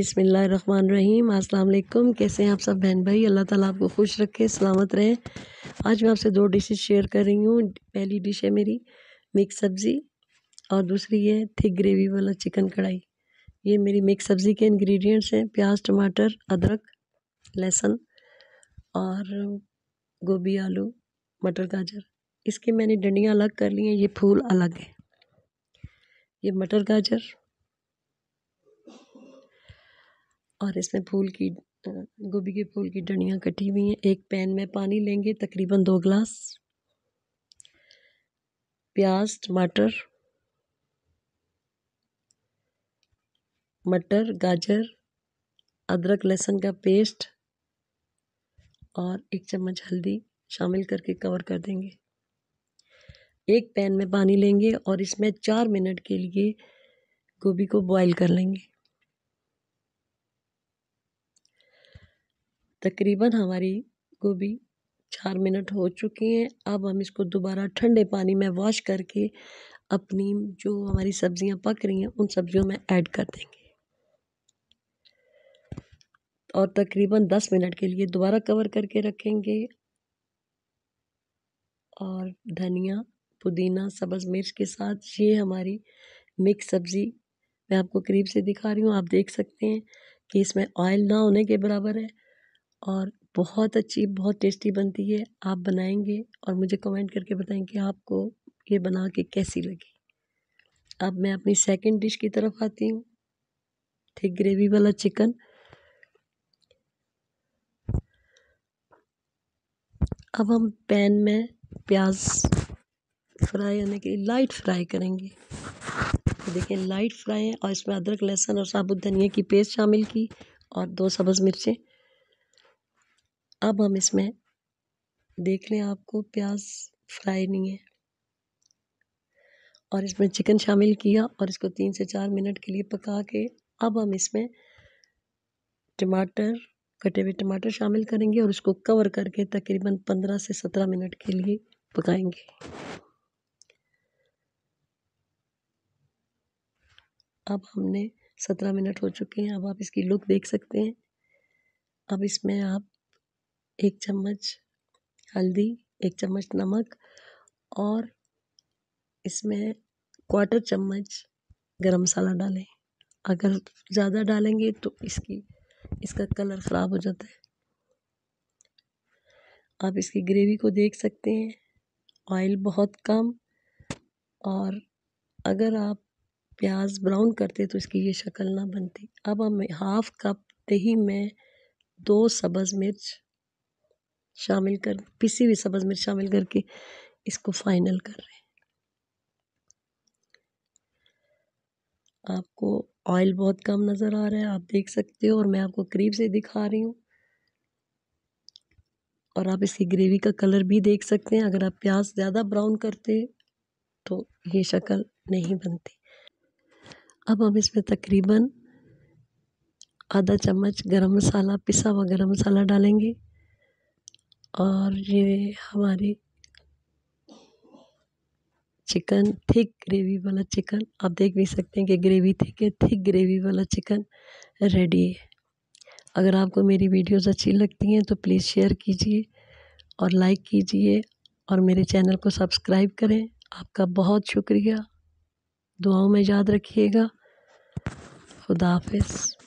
अस्सलाम वालेकुम कैसे हैं आप सब बहन भाई अल्लाह ताला आपको खुश रखे सलामत रहें आज मैं आपसे दो डिशेस शेयर कर रही हूँ पहली डिश है मेरी मिक्स सब्ज़ी और दूसरी है थिक ग्रेवी वाला चिकन कढ़ाई ये मेरी मिक्स सब्ज़ी के इंग्रेडिएंट्स हैं प्याज टमाटर अदरक लहसुन और गोभी आलू मटर गाजर इसके मैंने डंडियाँ अलग कर ली हैं ये फूल अलग है ये मटर गाजर और इसमें फूल की गोभी के फूल की डंडियाँ कटी हुई हैं एक पैन में पानी लेंगे तकरीबन दो ग्लास प्याज टमाटर मटर गाजर अदरक लहसुन का पेस्ट और एक चम्मच हल्दी शामिल करके कवर कर देंगे एक पैन में पानी लेंगे और इसमें चार मिनट के लिए गोभी को बॉईल कर लेंगे तकरीबन हमारी गोभी चार मिनट हो चुकी हैं अब हम इसको दोबारा ठंडे पानी में वॉश करके अपनी जो हमारी सब्ज़ियां पक रही हैं उन सब्ज़ियों में ऐड कर देंगे और तकरीबन दस मिनट के लिए दोबारा कवर करके रखेंगे और धनिया पुदीना सब्ज़ मिर्च के साथ ये हमारी मिक्स सब्ज़ी मैं आपको करीब से दिखा रही हूँ आप देख सकते हैं कि इसमें ऑयल ना होने के बराबर है और बहुत अच्छी बहुत टेस्टी बनती है आप बनाएंगे और मुझे कमेंट करके बताएं कि आपको ये बना के कैसी लगी अब मैं अपनी सेकंड डिश की तरफ आती हूँ थिक ग्रेवी वाला चिकन अब हम पैन में प्याज फ्राई होने के लिए लाइट फ्राई करेंगे देखिए लाइट फ्राई है और इसमें अदरक लहसुन और साबुत धनिया की पेस्ट शामिल की और दो सब्ज़ मिर्चें अब हम इसमें देख लें आपको प्याज फ्राई नहीं है और इसमें चिकन शामिल किया और इसको तीन से चार मिनट के लिए पका के अब हम इसमें टमाटर कटे हुए टमाटर शामिल करेंगे और इसको कवर करके तकरीबन पंद्रह से सत्रह मिनट के लिए पकाएंगे अब हमने सत्रह मिनट हो चुके हैं अब आप इसकी लुक देख सकते हैं अब इसमें आप एक चम्मच हल्दी एक चम्मच नमक और इसमें क्वार्टर चम्मच गरम मसाला डालें अगर ज़्यादा डालेंगे तो इसकी इसका कलर ख़राब हो जाता है आप इसकी ग्रेवी को देख सकते हैं ऑयल बहुत कम और अगर आप प्याज ब्राउन करते तो इसकी ये शक्ल ना बनती अब हम हाफ़ कप दही में दो सब्ज़ मिर्च शामिल कर पीसी हुई सबज मिर्च शामिल करके इसको फाइनल कर रहे हैं आपको ऑयल बहुत कम नज़र आ रहा है आप देख सकते हो और मैं आपको करीब से दिखा रही हूँ और आप इसकी ग्रेवी का कलर भी देख सकते हैं अगर आप प्याज ज़्यादा ब्राउन करते तो ये शक्ल नहीं बनती अब हम इसमें तकरीबन आधा चम्मच गरम मसाला पिसा हुआ गरम मसाला डालेंगे और ये हमारी चिकन थिक ग्रेवी वाला चिकन आप देख भी सकते हैं कि ग्रेवी थिक है थिक ग्रेवी वाला चिकन रेडी है अगर आपको मेरी वीडियोस अच्छी लगती हैं तो प्लीज़ शेयर कीजिए और लाइक कीजिए और मेरे चैनल को सब्सक्राइब करें आपका बहुत शुक्रिया दुआओं में याद रखिएगा खुदा हाफिज़